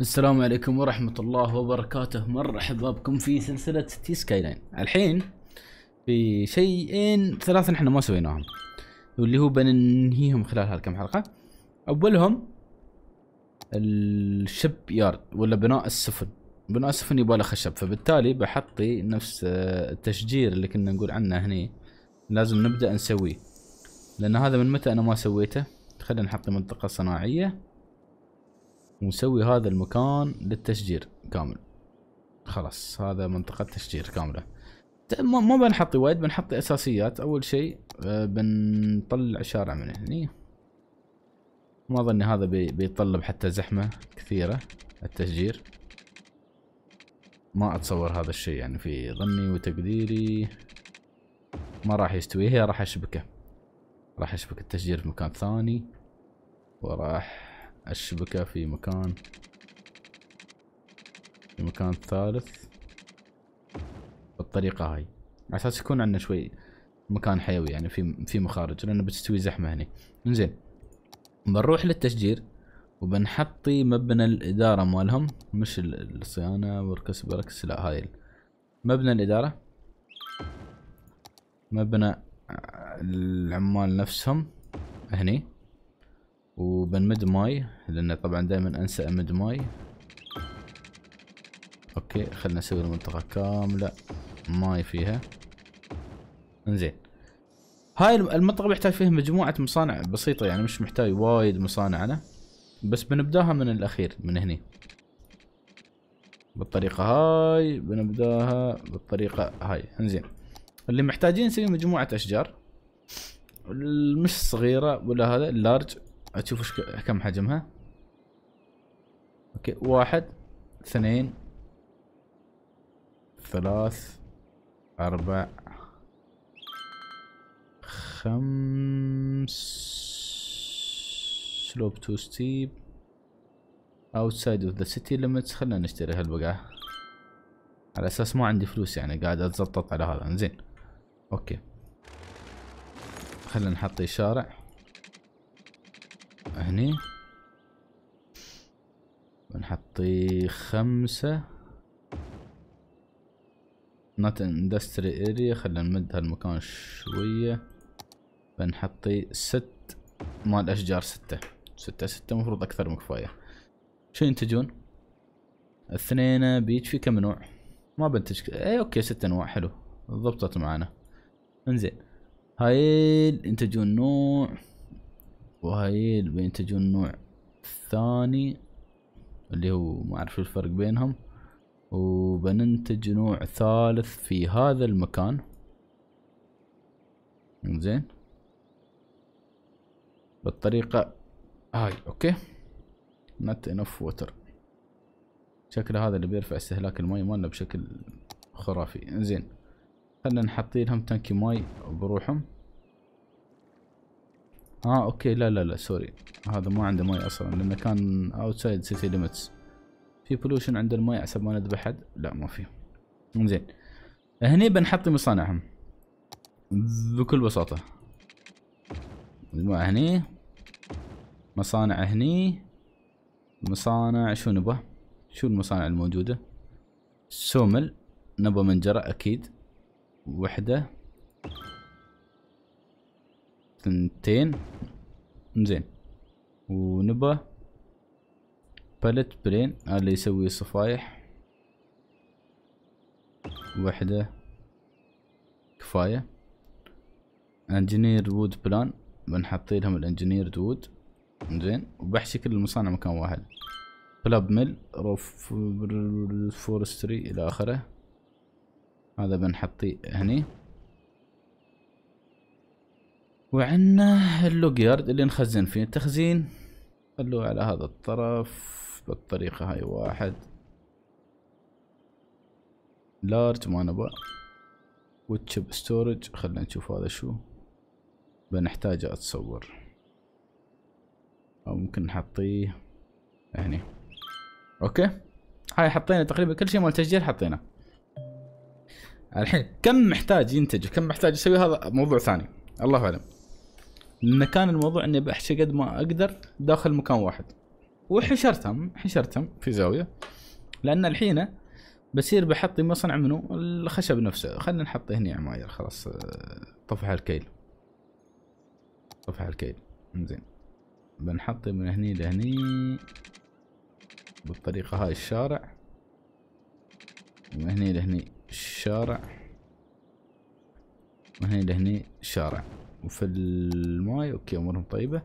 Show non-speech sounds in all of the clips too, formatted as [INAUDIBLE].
السلام عليكم ورحمة الله وبركاته مرحبا بكم في سلسلة تي سكاي لاين الحين في شيئين ثلاثة احنا ما سويناهم واللي هو بننهيهم خلال هالكم حلقة اولهم الشب يارد ولا بناء السفن بناء السفن يبغى له خشب فبالتالي بحطي نفس آه، التشجير اللي كنا نقول عنه هني لازم نبدأ نسويه لان هذا من متى انا ما سويته خلينا نحط منطقة صناعية ونسوي هذا المكان للتشجير كامل خلاص هذا منطقة تشجير كاملة ما بنحطي وايد بنحطي اساسيات اول شيء آه، بنطلع شارع من هني ما اظني هذا بيطلب حتى زحمة كثيرة التشجير ما اتصور هذا الشيء يعني في ظني وتقديري ما راح يستوي هي راح اشبكه راح اشبك التشجير في مكان ثاني وراح الشبكة في مكان في مكان ثالث بالطريقة هاي على اساس يكون عندنا شوي مكان حيوي يعني في في مخارج لانه بتستوي زحمة هنا انزين بنروح للتشجير وبنحطي مبنى الإدارة مالهم مش الصيانة وركس بركس لا هاي مبنى الإدارة مبنى آه، العمال نفسهم هني وبنمد ماي لان طبعا دائما انسى امد ماي اوكي خلنا نسوي المنطقة كاملة ماي فيها انزين هاي المنطقة بيحتاج فيها مجموعة مصانع بسيطة يعني مش محتاج وايد مصانع انا بس بنبداها من الاخير من هني بالطريقة هاي بنبداها بالطريقة هاي انزين اللي محتاجين نسوي مجموعة اشجار مش صغيرة ولا هذا اللارج اشوف ك... كم حجمها اوكي واحد اثنين ثلاث اربع خمس سلوب تو ستيب اوتسايد اوف ذا سيتي ليمتس خلينا نشتري هالبقعة على اساس ما عندي فلوس يعني قاعد اتزطط على هذا انزين اوكي خلينا نحط الشارع هني بنحطي خمسة نوت اندستري اريا خلينا نمد هالمكان شوية بنحطي ست مال اشجار ستة ستة ستة مفروض اكثر من كفاية شو ينتجون؟ اثنين بيج في كم نوع؟ ما بنتج اي اوكي ست انواع حلو ضبطت معانا انزين هاي ينتجون نوع وهاي بينتجون نوع ثاني اللي هو ما اعرف الفرق بينهم وبننتج نوع ثالث في هذا المكان زين بالطريقة هاي اوكي نت انف ووتر شكل هذا اللي بيرفع استهلاك الماي مالنا بشكل خرافي زين خلنا نحطي لهم تنكي ماي بروحهم اه اوكي لا لا لا سوري هذا ما عنده ماي اصلا لانه كان اوتسايد سيتي ليمتس في بولوشن عند الماي حسب ما نذبح حد لا ما في زين هني بنحطي مصانعهم بكل بساطة مجموعة هني مصانع هني مصانع شو نبغى شو المصانع الموجودة سومل نبغى منجرة اكيد وحدة ثنتين زين ونبى باليت برين اللي يسوي صفايح وحدة كفاية انجينير وود بلان بنحط لهم الانجينير وود زين وبحشي كل المصانع مكان واحد بلاب ميل روف فورستري الى اخره هذا بنحطيه هني وعندنا يارد اللي نخزن فيه التخزين خلوه على هذا الطرف بالطريقة هاي واحد لارج ما نبغى وتشب ستورج خلينا نشوف هذا شو بنحتاجه اتصور او ممكن نحطيه هني اوكي هاي حطينا تقريبا كل شيء مال تسجيل حطينا الحين كم محتاج ينتج وكم محتاج يسوي هذا موضوع ثاني الله اعلم ان كان الموضوع اني بحشي قد ما اقدر داخل مكان واحد وحشرتهم حشرتهم في زاويه لان الحين بصير بحط مصنع منه الخشب نفسه خلينا نحط هنا عماير خلاص آه، طفح الكيل طفح الكيل زين بنحط من هني لهني بالطريقه هاي الشارع من هني لهني الشارع من هني لهني الشارع وفي الماي اوكي امورهم طيبة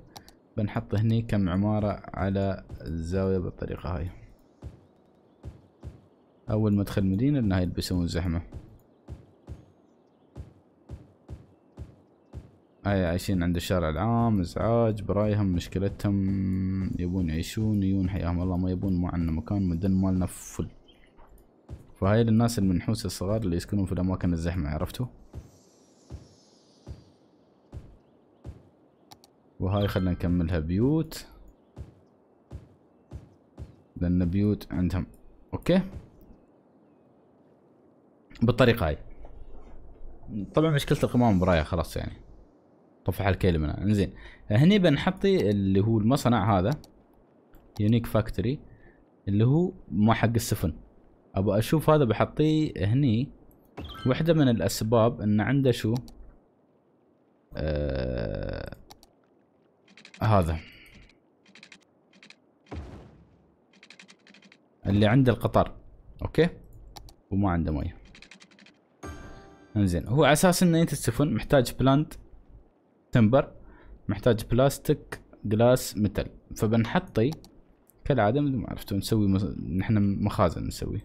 بنحط هني كم عمارة على الزاوية بالطريقة هاي اول مدخل مدينة ان هاي بيسوون زحمة هاي عايشين عند الشارع العام ازعاج برايهم مشكلتهم يبون يعيشون يجون حياهم الله ما يبون ما عندنا مكان مدن مالنا فل فهاي للناس المنحوسة الصغار اللي يسكنون في الأماكن الزحمة عرفتوا وهاي خلنا نكملها بيوت لان بيوت عندهم اوكي بالطريقه هاي طبعا مشكله القمامه برايه خلاص يعني طفح الكيل منها انزين هني بنحطي اللي هو المصنع هذا يونيك فاكتوري اللي هو ما حق السفن ابى اشوف هذا بحطيه هني وحده من الاسباب ان عنده شو آه هذا اللي عنده القطار اوكي وما عنده ميه انزين هو على اساس ان انت السفن محتاج بلاند تمبر محتاج بلاستيك جلاس متل فبنحطي كالعاده مثل ما عرفتوا نسوي نحن مخازن نسوي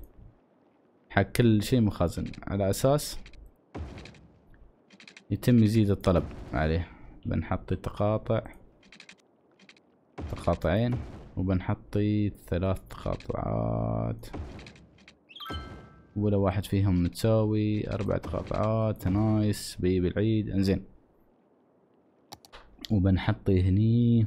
حق كل شيء مخازن على اساس يتم يزيد الطلب عليه بنحط تقاطع قطعين وبنحطي ثلاث قطعات ولا واحد فيهم متساوي أربعة قطعات نايس بي بالعيد انزين وبنحطي هني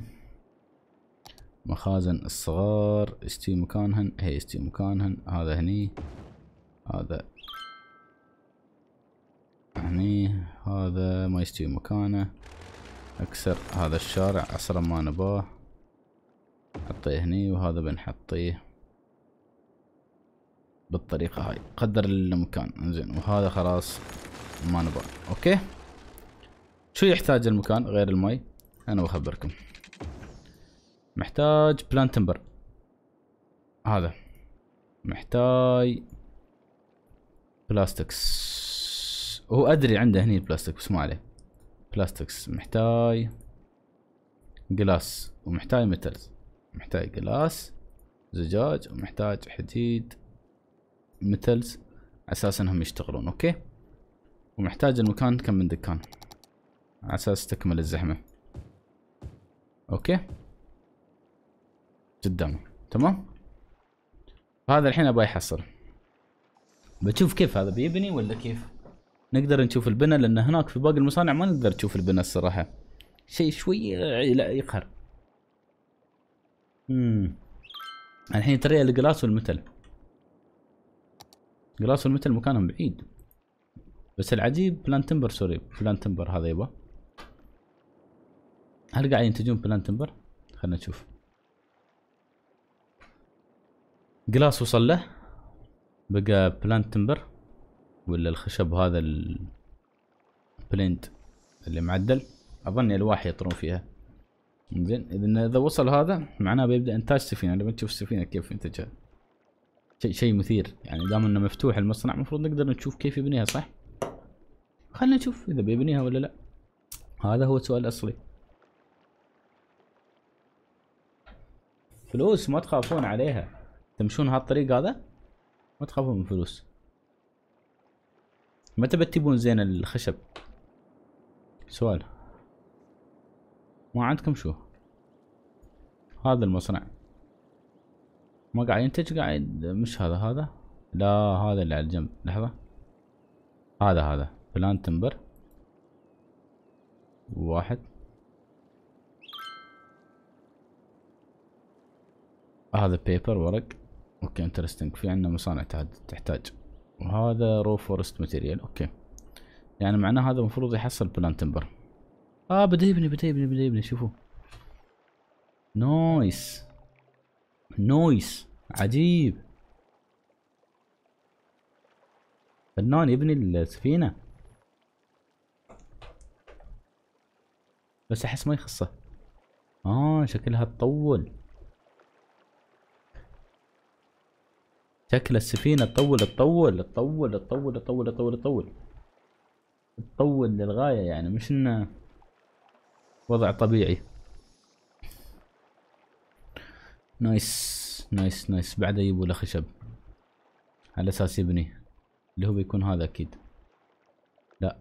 مخازن الصغار استي مكانهن هي استي مكانهن هذا هني هذا هني هذا ما يستوي مكانه اكسر هذا الشارع اصلا ما نباه حطيه هني وهذا بنحطيه بالطريقة هاي قدر المكان انزين وهذا خلاص ما نبغى اوكي شو يحتاج المكان غير المي انا بخبركم محتاج بلانتمبر هذا محتاج بلاستكس هو ادري عنده هني البلاستيك بس ما عليه بلاستكس محتاج جلاس ومحتاج ميتلز محتاج جلاس زجاج ومحتاج حديد متلز اساس انهم يشتغلون اوكي ومحتاج المكان كم من دكان على اساس تكمل الزحمه اوكي قدامي تمام هذا الحين ابغى يحصل بتشوف كيف هذا بيبني ولا كيف نقدر نشوف البنى لان هناك في باقي المصانع ما نقدر تشوف البنى الصراحه شيء شويه لا يقهر امم الحين ترى الجلاس والمتل جلاس والمتل مكانهم بعيد بس العجيب بلان تمبر سوري بلان تمبر هذا يبا هل قاعد ينتجون بلان تمبر؟ خلنا نشوف جلاس وصل له بقى بلانت تمبر ولا الخشب هذا البلنت اللي معدل اظن الواح يطرون فيها زين اذا اذا وصل هذا معناه بيبدا انتاج سفينه لما تشوف السفينه كيف انتجها شيء شيء مثير يعني دام انه مفتوح المصنع المفروض نقدر نشوف كيف يبنيها صح خلينا نشوف اذا بيبنيها ولا لا هذا هو السؤال الاصلي فلوس ما تخافون عليها تمشون هالطريق هذا ما تخافون من فلوس متى بتجيبون زين الخشب سؤال ما عندكم شو هذا المصنع ما قاعد ينتج قاعد مش هذا هذا لا هذا اللي على الجنب لحظة هذا هذا بلان تمبر واحد هذا بيبر ورق اوكي انترستنج في عندنا مصانع تحتاج وهذا رو فورست ماتيريال اوكي يعني معناه هذا المفروض يحصل بلان تمبر اه بدا يبني بدا يبني بدا يبني شوفوا نويس نويس عجيب فنان يبني السفينه بس احس ما يخصه اه شكلها تطول شكل السفينه تطول تطول تطول تطول تطول تطول تطول تطول للغايه يعني مش انه وضع طبيعي نايس نايس نايس بعده يجيبوا له خشب على اساس يبني اللي هو بيكون هذا اكيد لا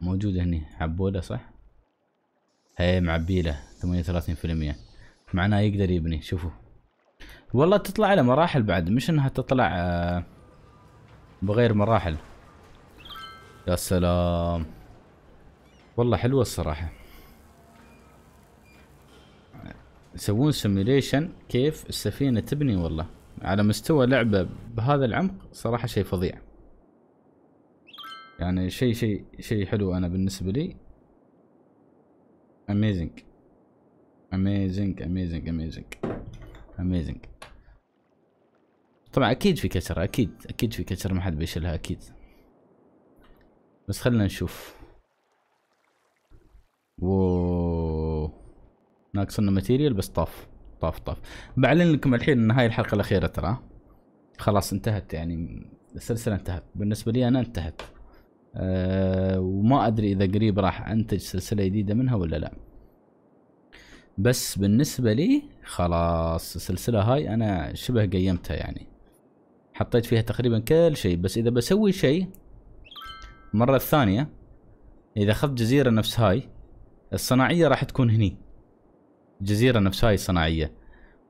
موجود هني حبوله صح هي معبيله ثمانية وثلاثين في المية معناه يقدر يبني شوفوا والله تطلع على مراحل بعد مش انها تطلع آه، بغير مراحل يا سلام والله حلوه الصراحه يسوون سيميليشن كيف السفينة تبني والله على مستوى لعبة بهذا العمق صراحة شيء فظيع يعني شيء شيء شيء حلو أنا بالنسبة لي اميزنج اميزنج اميزنج اميزنج اميزنج طبعا اكيد في كسر اكيد اكيد في كسر ما حد بيشيلها اكيد بس خلنا نشوف واو ناقصنا ماتيريال بس طاف طاف طاف بعلن لكم الحين ان هاي الحلقه الاخيره ترى خلاص انتهت يعني السلسله انتهت بالنسبه لي انا انتهت أه وما ادري اذا قريب راح انتج سلسله جديده منها ولا لا بس بالنسبه لي خلاص السلسله هاي انا شبه قيمتها يعني حطيت فيها تقريبا كل شيء بس اذا بسوي شيء مره الثانيه اذا اخذت جزيره نفس هاي الصناعيه راح تكون هني جزيرة نفسها صناعية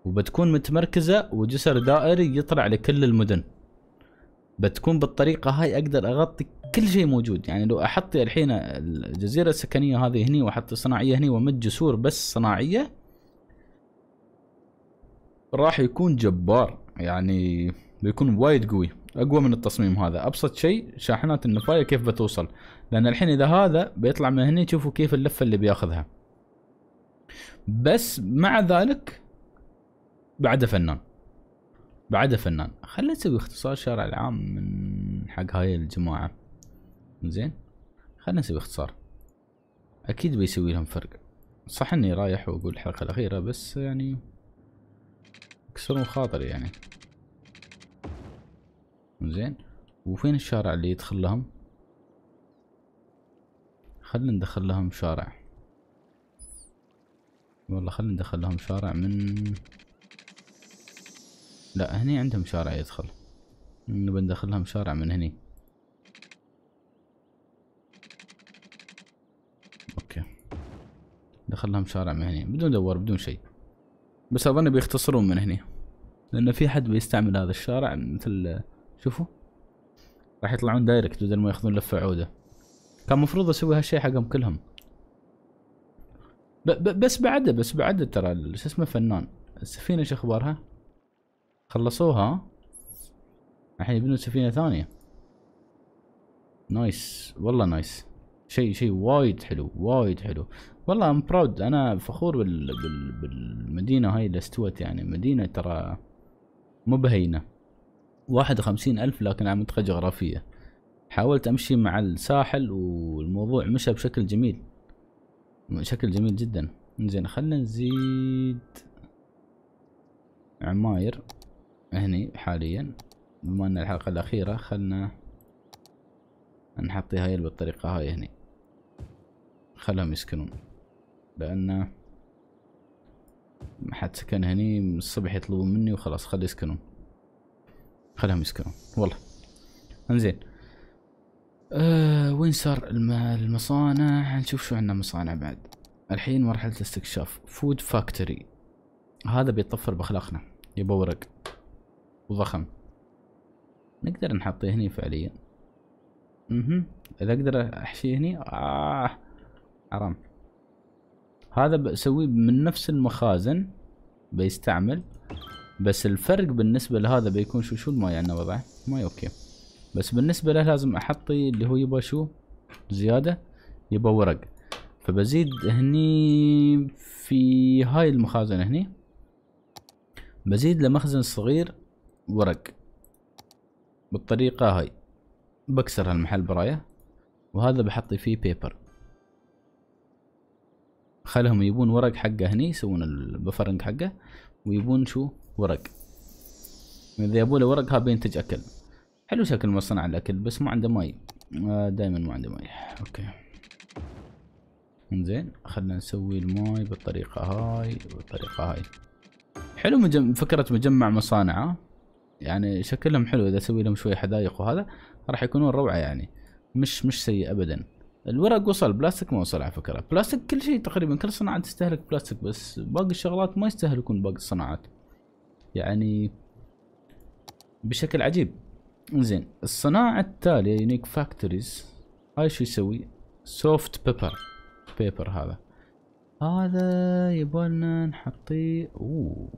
وبتكون متمركزة وجسر دائري يطلع لكل المدن بتكون بالطريقة هاي اقدر اغطي كل شيء موجود يعني لو احط الحين الجزيرة السكنية هذه هني واحط صناعية هني وامد جسور بس صناعية راح يكون جبار يعني بيكون وايد قوي اقوى من التصميم هذا ابسط شيء شاحنات النفايه كيف بتوصل لان الحين اذا هذا بيطلع من هني شوفوا كيف اللفه اللي بياخذها بس مع ذلك بعده فنان بعده فنان خلينا نسوي اختصار شارع العام من حق هاي الجماعة زين خلينا نسوي اختصار اكيد بيسوي لهم فرق صح اني رايح واقول الحلقة الاخيرة بس يعني يكسرون خاطري يعني زين وفين الشارع اللي يدخل لهم خلينا ندخل لهم شارع والله خلينا ندخل لهم شارع من لا هني عندهم شارع يدخل نبي ندخل لهم شارع من هني اوكي دخل لهم شارع من هني بدون دور بدون شيء بس اظن بيختصرون من هني لان في حد بيستعمل هذا الشارع مثل شوفوا راح يطلعون دايركت بدل ما ياخذون لفه عوده كان مفروض اسوي هالشيء حقهم كلهم بس بعده بس بعده ترى شو اسمه فنان السفينه شو اخبارها؟ خلصوها الحين يبنوا سفينه ثانيه نايس والله نايس شيء شيء وايد حلو وايد حلو والله ام براود انا فخور بال بال بالمدينه هاي اللي استوت يعني مدينه ترى مو بهينه واحد وخمسين الف لكن على منطقه جغرافيه حاولت امشي مع الساحل والموضوع مشى بشكل جميل شكل جميل جدا زين خلنا نزيد عماير هني حاليا بما ان الحلقة الاخيرة خلنا نحطي هاي بالطريقة هاي هني خلهم يسكنون لان حد سكن هني من الصبح يطلبون مني وخلاص خلي يسكنون خلهم يسكنون والله انزين أه وين صار المصانع نشوف شو عندنا مصانع بعد الحين مرحلة استكشاف فود فاكتوري هذا بيطفر بخلاقنا يبا ورق وضخم نقدر نحطيه هني فعليا اها اذا اقدر احشيه هني آه حرام هذا بسويه من نفس المخازن بيستعمل بس الفرق بالنسبة لهذا بيكون شو شو الماي عندنا وضعه ماي اوكي بس بالنسبة له لازم احطي اللي هو يبغى شو زيادة يبغى ورق فبزيد هني في هاي المخازن هني بزيد لمخزن صغير ورق بالطريقة هاي بكسر هالمحل براية وهذا بحطي فيه بيبر خلهم يبون ورق حقه هني يسوون البفرنج حقه ويبون شو ورق اذا يبون ورق ها بينتج اكل حلو شكل مصنع الاكل بس ما عنده ماي آه، دائما ما عنده ماي اوكي انزين خلنا نسوي الماي بالطريقة هاي بالطريقة هاي حلو مجم... فكرة مجمع مصانع يعني شكلهم حلو اذا اسوي لهم شوية حدايق وهذا راح يكونون روعة يعني مش مش سيء ابدا الورق وصل بلاستيك ما وصل على فكرة بلاستيك كل شيء تقريبا كل صناعة تستهلك بلاستيك بس باقي الشغلات ما يستهلكون باقي الصناعات يعني بشكل عجيب زين الصناعة التالية يونيك فاكتوريز هاي شو يسوي؟ سوفت بيبر بيبر هذا هذا يبالنا نحطيه اوه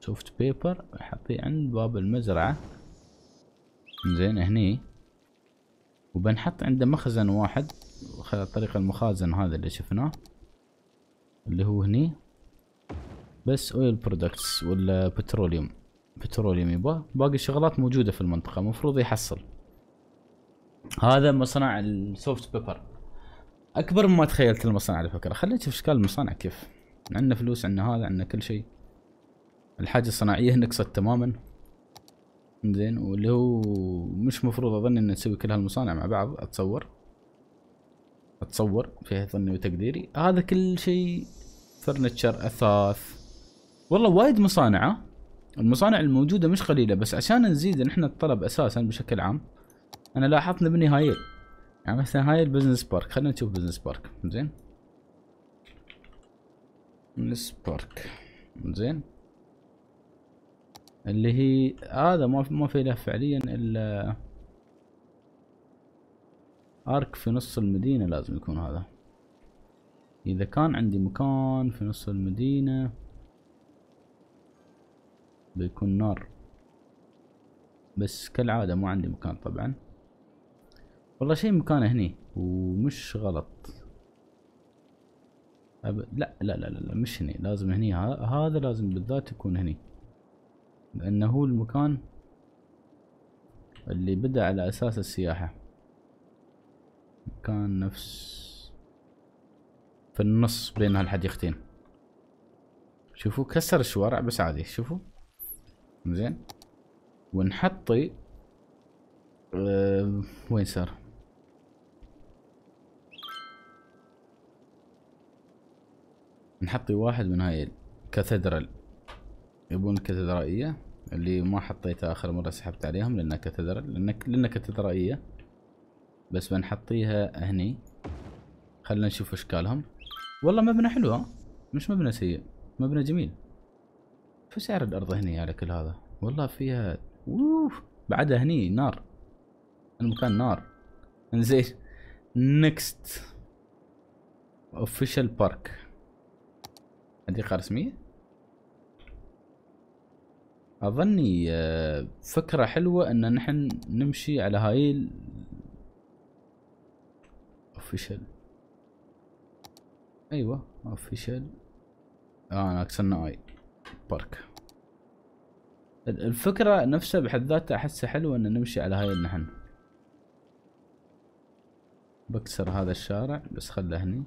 سوفت بيبر نحطيه عند باب المزرعة زين هني وبنحط عنده مخزن واحد طريق المخازن هذا اللي شفناه اللي هو هني بس اويل برودكتس ولا بتروليوم بتروليوم يبغى باقي الشغلات موجوده في المنطقه المفروض يحصل هذا مصنع السوفت بيبر اكبر مما تخيلت المصنع على فكره خلينا نشوف اشكال المصانع كيف عندنا فلوس عندنا هذا عندنا كل شيء الحاجه الصناعيه نقصت تماما زين واللي هو مش مفروض اظن ان نسوي كل هالمصانع مع بعض اتصور اتصور في ظني وتقديري هذا كل شيء فرنتشر اثاث والله وايد مصانع المصانع الموجودة مش قليلة بس عشان نزيد نحن الطلب اساسا بشكل عام انا لاحظت نبني هايل يعني مثلا هاي البزنس بارك خلينا نشوف بزنس بارك زين بزنس بارك زين اللي هي هذا ما ما في له فعليا الا ارك في نص المدينة لازم يكون هذا اذا كان عندي مكان في نص المدينة بيكون نار بس كالعادة مو عندي مكان طبعا والله شي مكانه هني ومش غلط أب... لا, لا لا لا لا مش هني لازم هني ه... هذا لازم بالذات يكون هني لأنه هو المكان اللي بدأ على أساس السياحة مكان نفس في النص بين هالحديقتين شوفوا كسر الشوارع بس عادي شوفوا زين ونحطي أه وين صار نحطي واحد من هاي الكاثدرال يبون الكاتدرائية اللي ما حطيتها آخر مرة سحبت عليهم لأنها كاتدرال لأن لأنها كاتدرائية بس بنحطيها هني خلنا نشوف اشكالهم والله مبنى حلو ها مش مبنى سيء مبنى جميل شو سعر الارض هني على كل هذا والله فيها اوف بعدها هني نار المكان نار انزين نكست اوفيشال بارك حديقة رسمية اظني آه، فكرة حلوة ان نحن نمشي على هاي اوفيشال ايوه اوفيشال اه انا اكسرنا اي بارك الفكرة نفسها بحد ذاتها احسها حلوة ان نمشي على هاي النحن بكسر هذا الشارع بس خله هني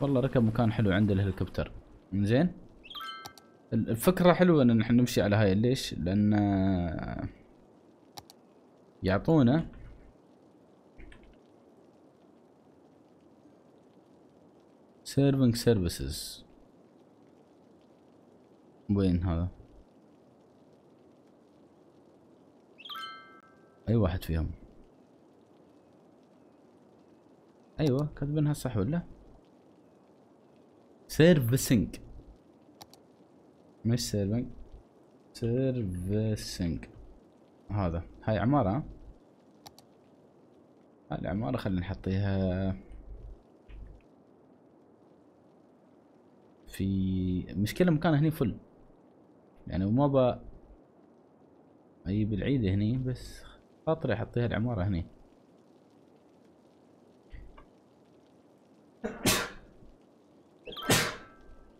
والله ركب مكان حلو عند الهليكوبتر زين الفكرة حلوة ان نحن نمشي على هاي ليش لان يعطونا سيرفنج سيرفيسز وين هذا اي واحد فيهم ايوه كاتبينها صح ولا سيرفيسنج مش سيرفنج سيرفيسنج هذا هاي عمارة هاي العمارة خلينا نحطيها في مشكلة مكان هني فل يعني وما ب اجيب العيد هني بس خاطري احطيها العمارة هني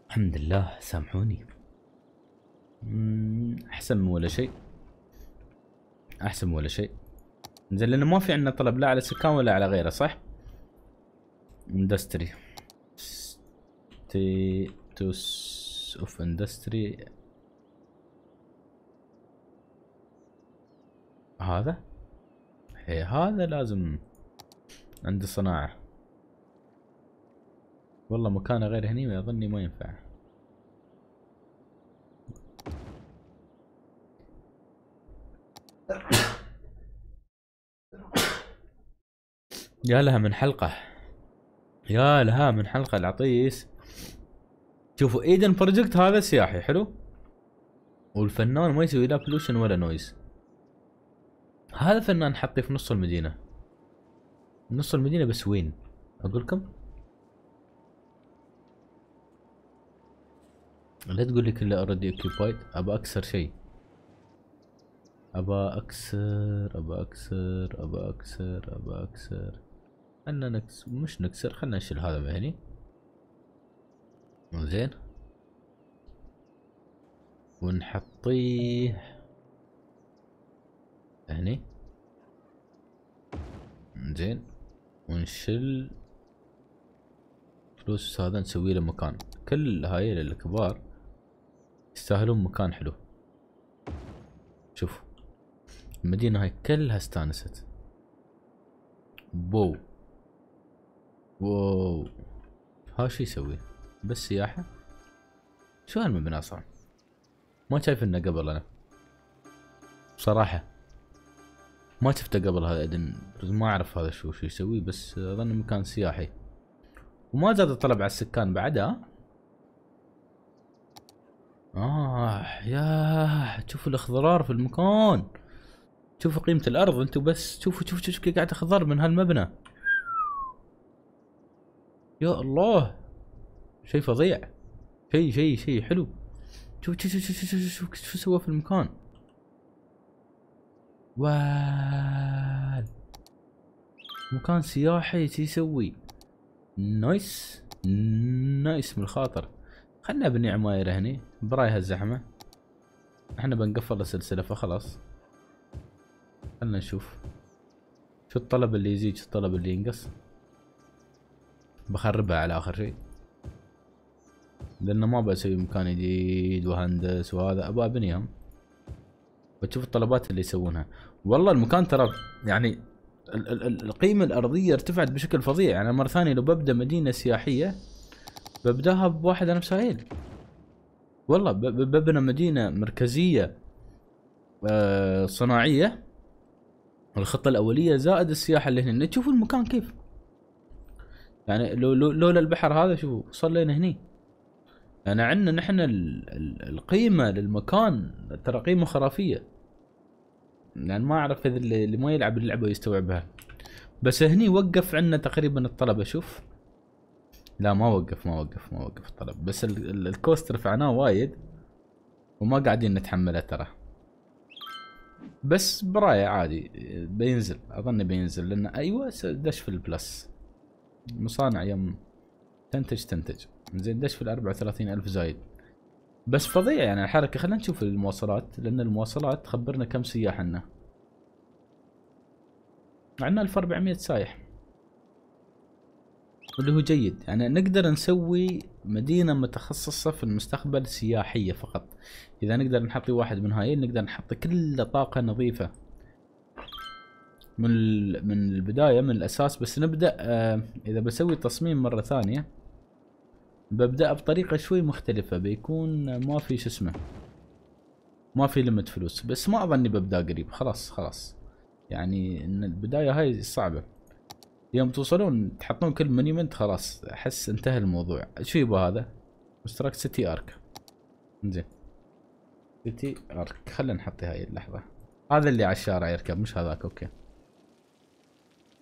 الحمد لله سامحوني احسن من ولا شيء احسن من ولا شيء زين لانه ما في عندنا طلب لا على سكان ولا على غيره صح اندستري تي توس اوف اندستري هذا هي إيه، هذا لازم عند الصناعة والله مكانه غير هني اظني ما ينفع يا لها من حلقة يا لها من حلقة العطيس شوفوا ايدن بروجكت هذا سياحي حلو والفنان ما يسوي لا بلوشن ولا نويز هذا فنان حقي في نص المدينة نص المدينة بس وين أقولكم لا تقول لي كله اوريدي اوكيبايد ابى اكسر شيء ابى اكسر ابى اكسر ابى اكسر ابى اكسر خلنا نكسر مش نكسر خلنا نشيل هذا من هني زين ونحطيه هني يعني. زين ونشل فلوس هذا نسوي له مكان كل هاي الكبار يستاهلون مكان حلو شوف المدينة هاي كلها استانست بو واو ها شو يسوي بس سياحة شو هالمبنى اصلا ما شايف انه قبل انا بصراحة ما شفته قبل هذا ادن ما اعرف هذا شو شو يسوي بس اظن مكان سياحي وما زاد الطلب على السكان بعدها اه يا شوفوا الاخضرار في المكان شوفوا قيمة الارض انتوا بس شوفوا شوفوا شوفوا قاعد اخضر من هالمبنى يا الله شيء فظيع شيء شيء شيء حلو شوف شوف شوف شوف شوف شوف شو سوى في المكان واد مكان سياحي يسوي نايس نايس من الخاطر خلنا نبني عماير هني برايها الزحمة احنا بنقفل السلسلة فخلاص خلنا نشوف شو الطلب اللي يزيد شو الطلب اللي ينقص بخربها على اخر شيء لانه ما بسوي مكان جديد وهندس وهذا ابى ابنيهم وتشوف الطلبات اللي يسوونها والله المكان ترى يعني القيمه الارضيه ارتفعت بشكل فظيع يعني مره ثانيه لو ببدا مدينه سياحيه ببداها بواحد انا بسايل والله ببنى مدينه مركزيه آه، صناعيه الخطه الاوليه زائد السياحه اللي هنا تشوفوا المكان كيف يعني لو لو لولا البحر هذا شوفوا صلينا هني يعني عندنا نحن القيمه للمكان ترى قيمه خرافيه لان ما اعرف اذا اللي ما يلعب اللعبه يستوعبها بس هني وقف عندنا تقريبا الطلب اشوف لا ما وقف ما وقف ما وقف الطلب بس الكوست رفعناه وايد وما قاعدين نتحمله ترى بس براية عادي بينزل اظن بينزل لان ايوه دش في البلس مصانع يم تنتج تنتج زين دش في الاربعة وثلاثين الف زايد بس فظيع يعني الحركه خلينا نشوف المواصلات لان المواصلات تخبرنا كم سياح عندنا عندنا 1400 سايح اللي هو جيد يعني نقدر نسوي مدينة متخصصة في المستقبل سياحية فقط إذا نقدر نحط واحد من هاي نقدر نحط كل طاقة نظيفة من من البداية من الأساس بس نبدأ آه، إذا بسوي تصميم مرة ثانية ببدأ بطريقة شوي مختلفة بيكون ما في شو اسمه ما في لمت فلوس بس ما اظني ببدأ قريب خلاص خلاص يعني ان البداية هاي صعبة يوم توصلون تحطون كل مونيمنت خلاص احس انتهى الموضوع شو يبغى هذا مشترك سيتي ارك زين سيتي ارك خلينا نحط هاي اللحظة هذا اللي على الشارع يركب مش هذاك اوكي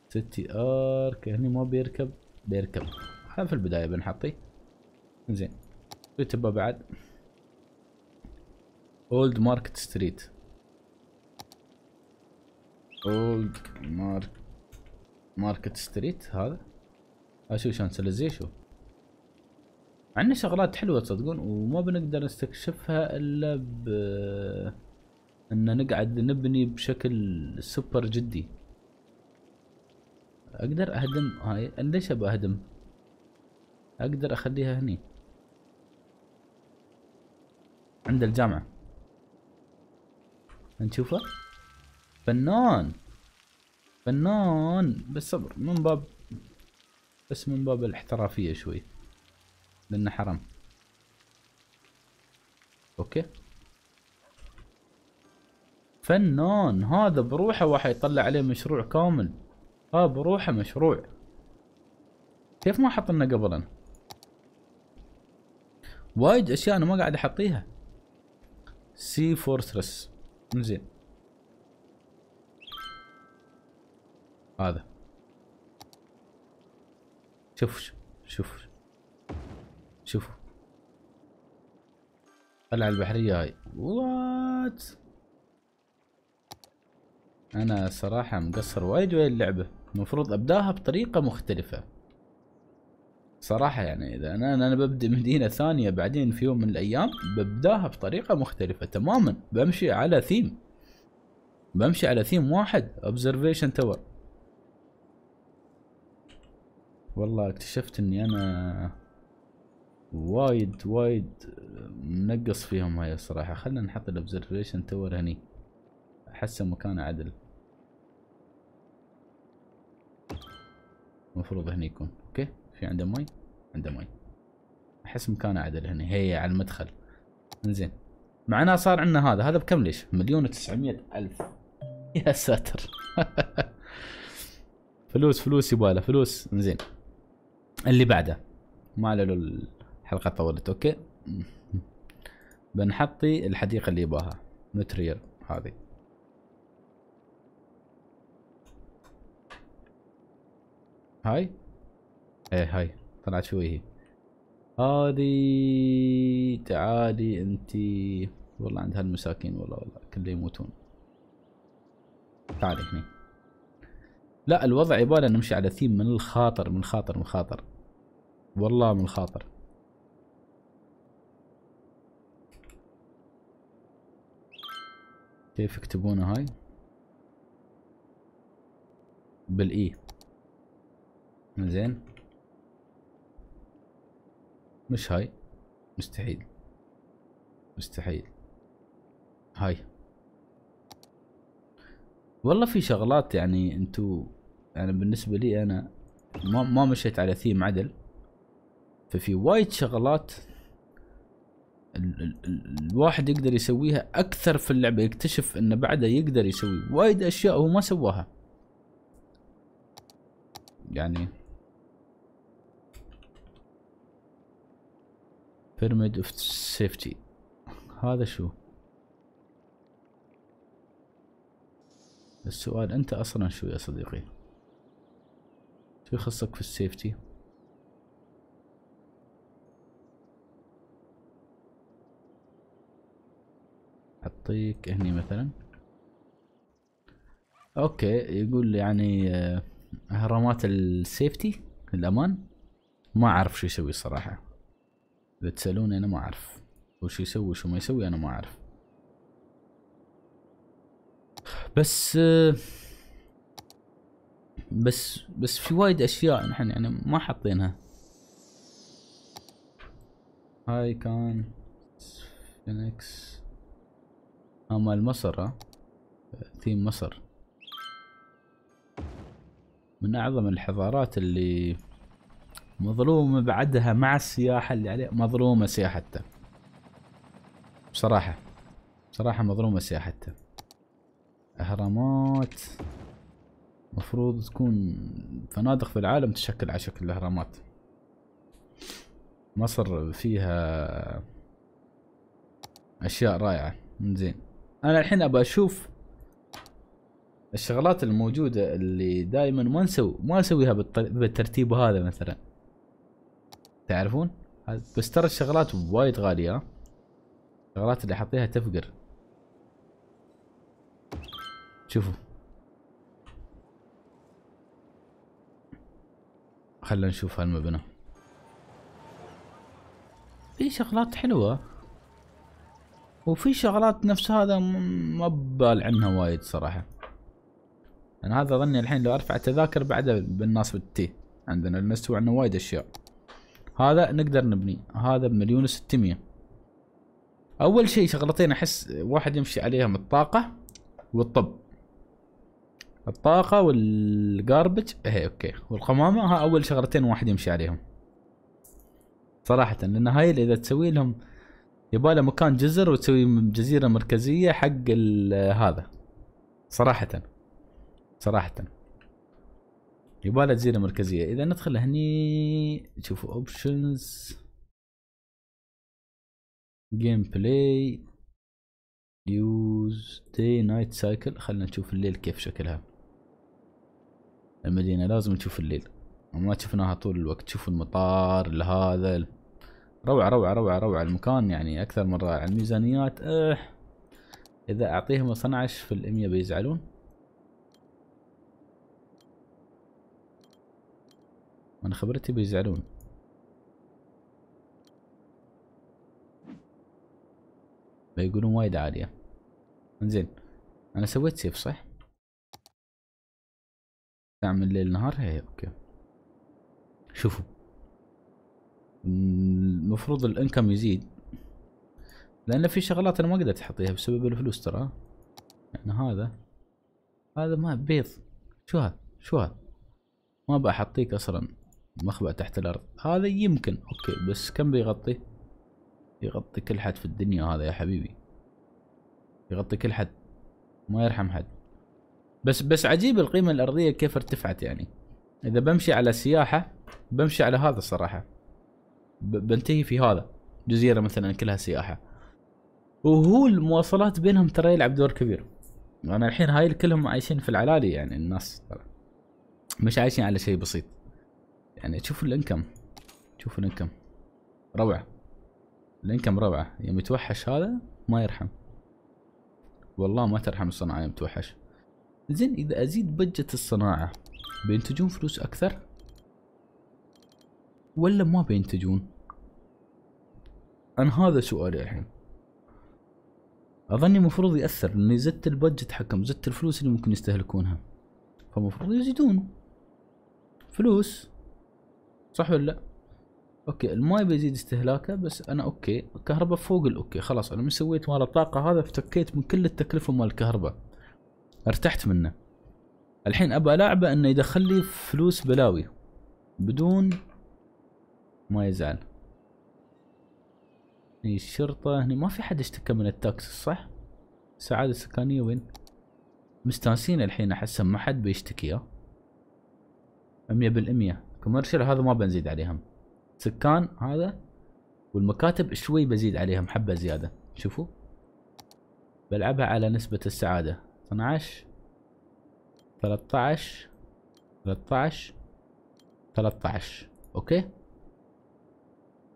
سيتي ارك هني ما بيركب بيركب خلينا في البداية بنحطيه زين شو تبى بعد اولد ماركت ستريت اولد مارك ماركت ستريت هذا اشوف شلون سلزي شو عندنا شغلات حلوة تصدقون وما بنقدر نستكشفها الا ب ان نقعد نبني بشكل سوبر جدي اقدر اهدم هاي ليش ابى اهدم اقدر اخليها هني عند الجامعة نشوفه فنان فنان بالصبر من باب بس من باب الاحترافية شوي لأنه حرام أوكي فنان هذا بروحه راح يطلع عليه مشروع كامل ها بروحه مشروع كيف ما حط لنا قبل انا وايد اشياء انا ما قاعد احطيها سي فورترس زين هذا شوف شوف شوف القلعة البحرية هاي وات انا صراحة مقصر وايد ويا اللعبة المفروض ابداها بطريقة مختلفة صراحة يعني إذا أنا أنا ببدأ مدينة ثانية بعدين في يوم من الأيام ببداها بطريقة مختلفة تماما بمشي على ثيم بمشي على ثيم واحد observation tower والله اكتشفت اني انا وايد وايد منقص فيهم هاي الصراحة خلنا نحط الاوبزرفيشن تاور هني احسه مكانه عدل المفروض هني يكون اوكي في عنده مي عنده مي احس مكانه عدل هنا هي على المدخل انزين معنا صار عندنا هذا هذا بكم ليش مليون وتسعمية الف [LAUGHS] يا ساتر [LAUGHS] فلوس فلوس يباله فلوس انزين اللي بعده ما له الحلقه طولت اوكي بنحطي الحديقه اللي يباها متريال هذه هاي ايه هاي طلعت شوي هي هذه تعالي انتي والله عند هالمساكين والله والله كل يموتون تعالي هني لا الوضع يبالي نمشي على ثيم من الخاطر من الخاطر من الخاطر والله من الخاطر كيف يكتبونه هاي بالاي زين مش هاي مستحيل مستحيل هاي والله في شغلات يعني انتو يعني بالنسبة لي انا ما ما مشيت على ثيم عدل ففي وايد شغلات ال ال ال الواحد يقدر يسويها اكثر في اللعبة يكتشف انه بعده يقدر يسوي وايد اشياء هو ما سواها يعني بيرميد اوف سيفتي هذا شو السؤال انت اصلا شو يا صديقي شو يخصك في السيفتي حطيك هني مثلا اوكي يقول يعني آه، اهرامات السيفتي الامان ما اعرف شو يسوي الصراحه اذا تسألوني انا ما اعرف وش يسوي وش ما يسوي انا ما اعرف بس بس بس في وايد اشياء نحن يعني ما حاطينها هاي كان فينيكس ها آه، مال مصر ها آه. ثيم مصر من اعظم الحضارات اللي مظلومة بعدها مع السياحة اللي عليه مظلومة سياحته بصراحة بصراحة مظلومة سياحته أهرامات مفروض تكون فنادق في العالم تشكل على شكل الأهرامات مصر فيها أشياء رائعة زين أنا الحين أبى أشوف الشغلات الموجودة اللي دائما ما نسوي ما نسويها بالترتيب هذا مثلا تعرفون بس ترى الشغلات وايد غالية الشغلات اللي حطيها تفقر شوفوا خلنا نشوف هالمبنى في شغلات حلوة وفي شغلات نفس هذا ما ببال عنها وايد صراحة انا هذا ظني الحين لو ارفع التذاكر بعده بالناس بالتي عندنا المستوى عندنا وايد اشياء هذا نقدر نبني هذا بمليون وستمية اول شيء شغلتين احس واحد يمشي عليهم الطاقة والطب الطاقة والجاربج اهي اوكي والقمامة ها اول شغلتين واحد يمشي عليهم صراحة لان هاي اللي اذا تسوي لهم يباله مكان جزر وتسوي جزيرة مركزية حق هذا صراحة صراحة يبغى له جزيره مركزيه اذا ندخل هني شوفوا اوبشنز جيم بلاي يوز دي نايت سايكل خلينا نشوف الليل كيف شكلها المدينه لازم نشوف الليل ما شفناها طول الوقت شوفوا المطار لهذا روعة روعة روعة روعة المكان يعني أكثر من رائع الميزانيات اه إذا أعطيهم 12 في المية بيزعلون وانا خبرتي بيزعلون بيقولون وايد عالية انزين انا سويت سيف صح تعمل ليل نهار هي اوكي شوفوا المفروض الانكم يزيد لان في شغلات انا ما قدرت احطيها بسبب الفلوس ترى يعني هذا هذا ما بيض شو هذا شو هذا ما بحطيك اصلا مخبأ تحت الأرض هذا يمكن أوكي بس كم بيغطي يغطي كل حد في الدنيا هذا يا حبيبي يغطي كل حد ما يرحم حد بس بس عجيب القيمة الأرضية كيف ارتفعت يعني إذا بمشي على سياحة بمشي على هذا الصراحة بنتهي في هذا جزيرة مثلا كلها سياحة وهو المواصلات بينهم ترى يلعب دور كبير أنا الحين هاي كلهم عايشين في العلالي يعني الناس ترى مش عايشين على شيء بسيط يعني تشوف الانكم تشوف الانكم روعة الانكم روعة يوم يتوحش هذا ما يرحم والله ما ترحم الصناعة يوم توحش زين اذا ازيد بجت الصناعة بينتجون فلوس اكثر ولا ما بينتجون انا هذا سؤالي الحين اظني المفروض ياثر لاني زدت البجت حقهم زدت الفلوس اللي ممكن يستهلكونها فمفروض يزيدون فلوس صح ولا لا؟ اوكي الماي بيزيد استهلاكه بس انا اوكي الكهرباء فوق الاوكي خلاص انا من سويت مال الطاقه هذا افتكيت من كل التكلفه مال الكهرباء ارتحت منه الحين ابى العبه انه يدخل لي فلوس بلاوي بدون ما يزعل هني الشرطة هني ما في حد اشتكى من التاكس صح؟ السعادة السكانية وين؟ مستانسين الحين احسن ما حد بيشتكي ها؟ مية بالمية كوميرشال هذا ما بنزيد عليهم سكان هذا والمكاتب شوي بزيد عليهم حبة زيادة شوفوا بلعبها على نسبة السعادة 12 13 13 13 اوكي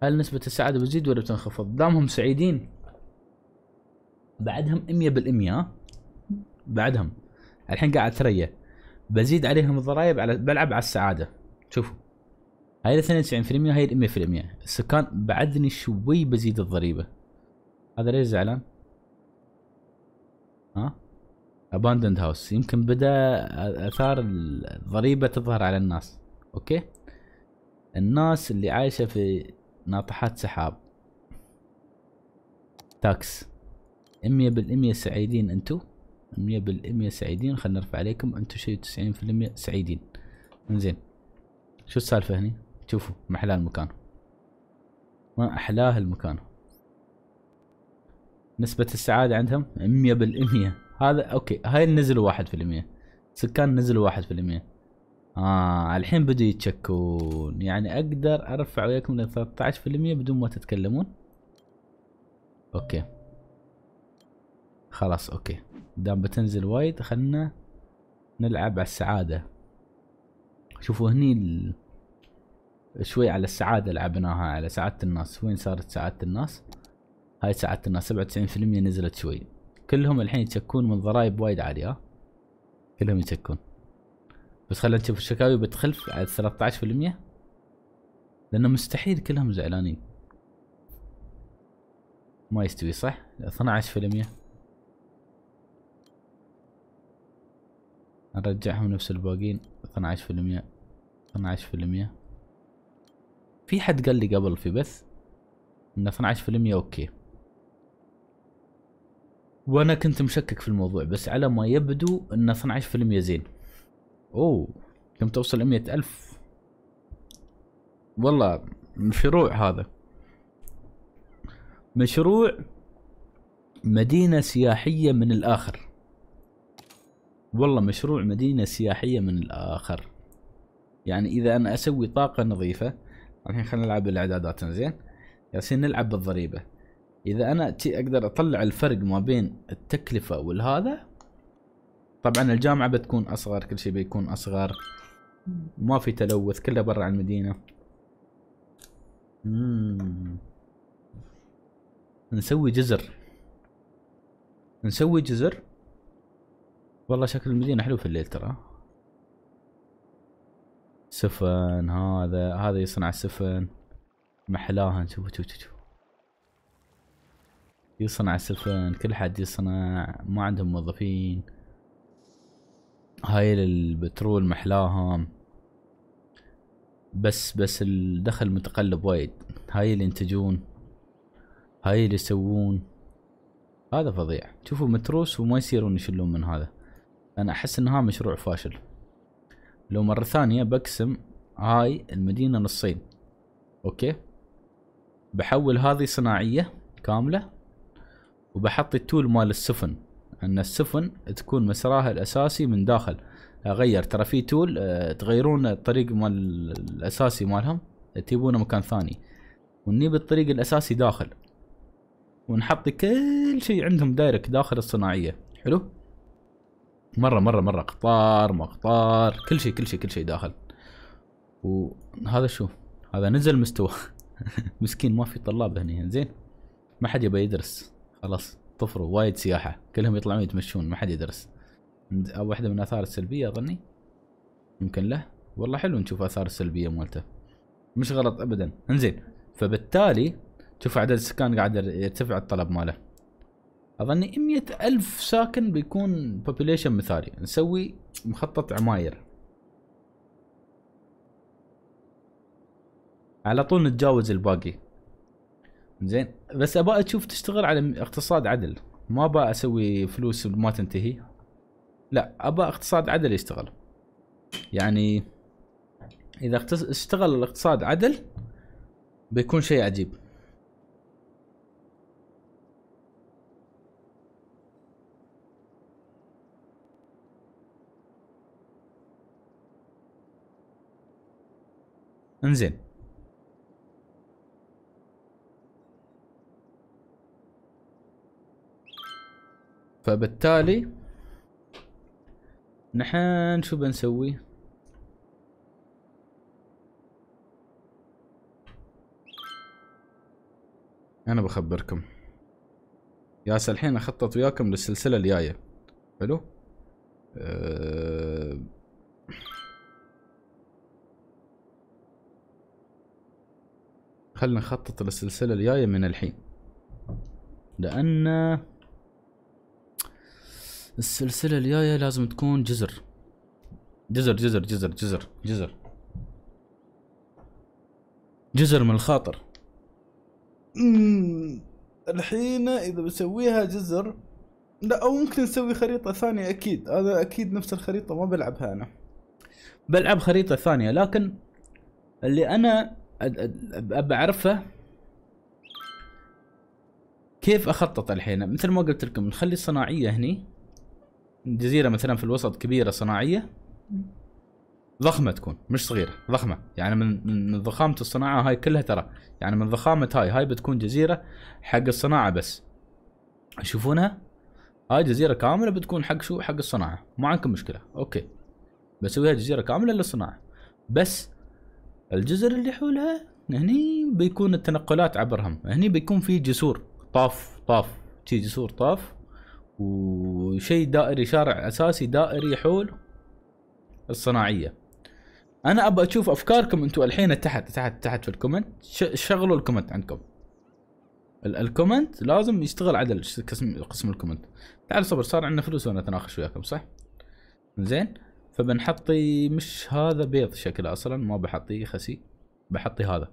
هل نسبة السعادة بتزيد ولا بتنخفض دامهم سعيدين بعدهم 100% ها بعدهم الحين قاعد اتريا بزيد عليهم الضرائب على بلعب على السعادة شوفوا هاي 92% هاي 100% السكان بعدني شوي بزيد الضريبه هذا ليش زعلان؟ ها؟ اباندند هاوس يمكن بدا اثار الضريبه تظهر على الناس اوكي؟ الناس اللي عايشه في ناطحات سحاب تاكس 100% سعيدين انتو 100% سعيدين خلنا نرفع عليكم انتو شيء 90% سعيدين انزين شو السالفه هني شوفوا ما أحلاه المكان ما احلاه المكان نسبة السعادة عندهم 100% هذا اوكي هاي نزلوا المية سكان نزلوا المية اه الحين بدوا يتشكون يعني اقدر ارفع وياكم ل 13% بدون ما تتكلمون اوكي خلاص اوكي دام بتنزل وايد خلنا نلعب على السعادة شوفوا هني ال... شوي على السعادة لعبناها على سعادة الناس وين صارت سعادة الناس هاي سعادة الناس سبعة وتسعين في المية نزلت شوي كلهم الحين يتشكون من ضرائب وايد عالية كلهم يتشكون بس خلينا نشوف الشكاوي بتخلف على 13% في المية لأنه مستحيل كلهم زعلانين ما يستوي صح 12% عشر في المية نرجعهم نفس الباقين 12% في المية 12% في في حد قال لي قبل في بث ان 12% اوكي وانا كنت مشكك في الموضوع بس على ما يبدو ان 12% زين اوه كم توصل مية الف والله مشروع هذا مشروع مدينة سياحية من الآخر والله مشروع مدينة سياحية من الآخر يعني اذا انا اسوي طاقه نظيفه الحين خلينا نلعب الاعدادات زين ياسين نلعب بالضريبه اذا انا اقدر اطلع الفرق ما بين التكلفه والهذا طبعا الجامعه بتكون اصغر كل شيء بيكون اصغر ما في تلوث كله برا عن المدينه مم. نسوي جزر نسوي جزر والله شكل المدينه حلو في الليل ترى سفن هذا هذا يصنع سفن محلاها شوف شوف شوف يصنع سفن كل حد يصنع ما عندهم موظفين هاي البترول محلاها بس بس الدخل متقلب وايد هاي اللي ينتجون هاي اللي يسوون هذا فظيع شوفوا متروس وما يصيرون يشلون من هذا انا احس ان ها مشروع فاشل لو مرة ثانية بقسم هاي المدينة نصين اوكي بحول هذه صناعية كاملة وبحط التول مال السفن ان السفن تكون مسراها الاساسي من داخل اغير ترى في تول آه، تغيرون الطريق مال الاساسي مالهم تجيبونه مكان ثاني ونجيب الطريق الاساسي داخل ونحط كل شيء عندهم دايركت داخل الصناعيه حلو مره مره مره قطار ما قطار كل شيء كل شيء كل شيء داخل وهذا شو هذا نزل مستوى [LAUGHS] مسكين ما في طلاب هني زين ما حد يبى يدرس خلاص طفروا وايد سياحه كلهم يطلعون يتمشون ما حد يدرس او واحده من الاثار السلبيه اظني يمكن له والله حلو نشوف اثار السلبيه مالته مش غلط ابدا انزين فبالتالي شوف عدد السكان قاعد يرتفع الطلب ماله اظني 100 الف ساكن بيكون بوبوليشن مثالي نسوي مخطط عماير على طول نتجاوز الباقي زين بس ابغى تشوف تشتغل على اقتصاد عدل ما ابغى اسوي فلوس ما تنتهي لا ابغى اقتصاد عدل يشتغل يعني اذا اشتغل الاقتصاد عدل بيكون شيء عجيب انزين فبالتالي نحن شو بنسوي انا بخبركم ياس الحين اخطط وياكم للسلسله الجايه حلو أه خلنا نخطط للسلسلة الجاية من الحين لأن السلسلة الجاية لازم تكون جزر جزر جزر جزر جزر جزر جزر من الخاطر الحين اذا بسويها جزر لا او ممكن نسوي خريطه ثانيه اكيد هذا اكيد نفس الخريطه ما بلعبها انا بلعب خريطه ثانيه لكن اللي انا ابى اعرفه كيف اخطط الحين مثل ما قلت لكم نخلي الصناعيه هني جزيره مثلا في الوسط كبيره صناعيه ضخمه تكون مش صغيره ضخمه يعني من من ضخامه الصناعه هاي كلها ترى يعني من ضخامه هاي هاي بتكون جزيره حق الصناعه بس تشوفونها هاي جزيره كامله بتكون حق شو حق الصناعه ما عندكم مشكله اوكي بسويها جزيره كامله للصناعه بس الجزر اللي حولها هني بيكون التنقلات عبرهم هني بيكون في جسور طاف طاف شي جسور طاف وشي دائري شارع اساسي دائري حول الصناعيه انا ابى اشوف افكاركم انتم الحين تحت تحت تحت في الكومنت شغلوا الكومنت عندكم الكومنت لازم يشتغل عدل قسم قسم الكومنت تعال صبر صار عندنا فلوس وانا اتناقش وياكم صح زين فبنحطي مش هذا بيض شكله اصلا ما بحطيه خسي بحطي هذا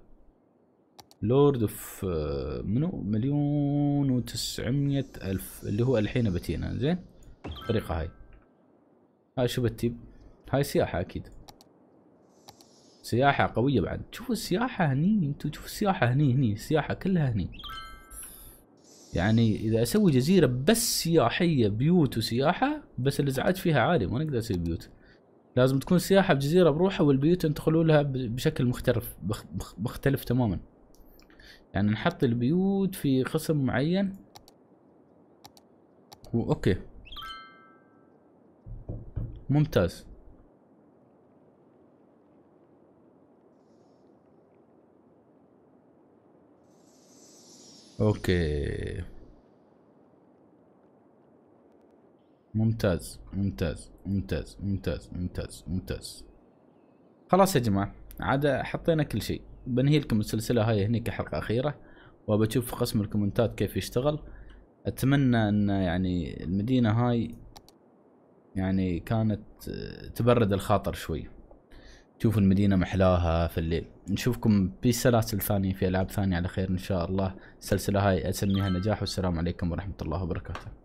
لورد اوف آه، منو مليون وتسعمية الف اللي هو الحين بتينا زين الطريقة هاي هاي شو بتجيب هاي سياحة اكيد سياحة قوية بعد شوفوا السياحة هني انتوا شوفوا السياحة هني هني السياحة كلها هني يعني اذا اسوي جزيرة بس سياحية بيوت وسياحة بس الازعاج فيها عالي ما نقدر اسوي بيوت لازم تكون سياحة بجزيرة بروحها والبيوت يدخلوا لها بشكل مختلف مختلف تماما يعني نحط البيوت في قسم معين اوكي ممتاز اوكي ممتاز ممتاز ممتاز ممتاز ممتاز ممتاز خلاص يا جماعة عاد حطينا كل شيء بنهي لكم السلسلة هاي هني كحلقة أخيرة وبشوف في قسم الكومنتات كيف يشتغل أتمنى أن يعني المدينة هاي يعني كانت آه، تبرد الخاطر شوي تشوف المدينة محلاها في الليل نشوفكم بسلاسل ثانية في ألعاب ثانية على خير إن شاء الله السلسلة هاي أسميها نجاح والسلام عليكم ورحمة الله وبركاته